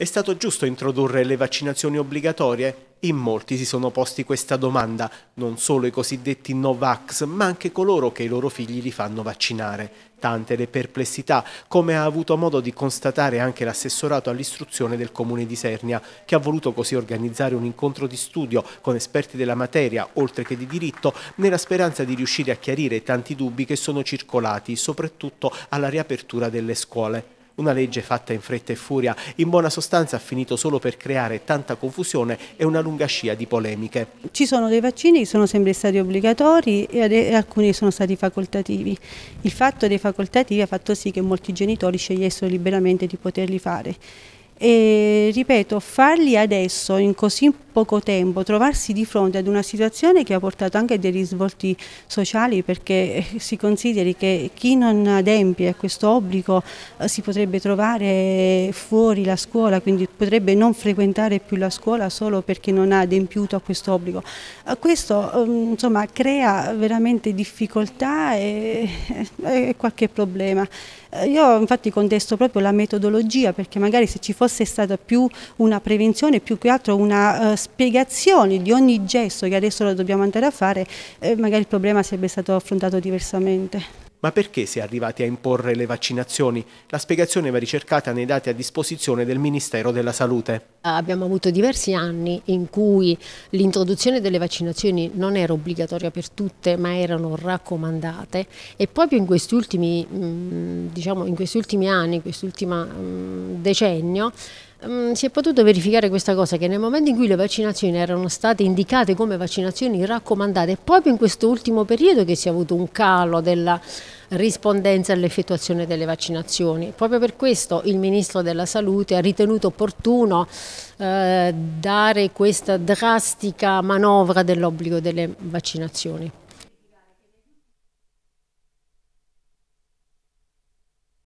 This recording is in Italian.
È stato giusto introdurre le vaccinazioni obbligatorie? In molti si sono posti questa domanda, non solo i cosiddetti Novax, ma anche coloro che i loro figli li fanno vaccinare. Tante le perplessità, come ha avuto modo di constatare anche l'assessorato all'istruzione del comune di Sernia, che ha voluto così organizzare un incontro di studio con esperti della materia, oltre che di diritto, nella speranza di riuscire a chiarire tanti dubbi che sono circolati, soprattutto alla riapertura delle scuole. Una legge fatta in fretta e furia, in buona sostanza ha finito solo per creare tanta confusione e una lunga scia di polemiche. Ci sono dei vaccini che sono sempre stati obbligatori e alcuni sono stati facoltativi. Il fatto dei facoltativi ha fatto sì che molti genitori scegliessero liberamente di poterli fare. E ripeto, farli adesso in così poco tempo, trovarsi di fronte ad una situazione che ha portato anche a dei risvolti sociali perché eh, si consideri che chi non adempie a questo obbligo eh, si potrebbe trovare fuori la scuola, quindi potrebbe non frequentare più la scuola solo perché non ha adempiuto a questo obbligo. Eh, questo ehm, insomma crea veramente difficoltà e, e qualche problema. Io infatti contesto proprio la metodologia perché magari se ci fosse stata più una prevenzione, più che altro una uh, spiegazione di ogni gesto che adesso lo dobbiamo andare a fare, eh, magari il problema sarebbe stato affrontato diversamente. Ma perché si è arrivati a imporre le vaccinazioni? La spiegazione va ricercata nei dati a disposizione del Ministero della Salute. Abbiamo avuto diversi anni in cui l'introduzione delle vaccinazioni non era obbligatoria per tutte, ma erano raccomandate e proprio in questi ultimi, mm, diciamo, in questi ultimi anni, in quest'ultimo mm, decennio, Mm, si è potuto verificare questa cosa che nel momento in cui le vaccinazioni erano state indicate come vaccinazioni raccomandate, è proprio in questo ultimo periodo che si è avuto un calo della rispondenza all'effettuazione delle vaccinazioni. Proprio per questo il Ministro della Salute ha ritenuto opportuno eh, dare questa drastica manovra dell'obbligo delle vaccinazioni.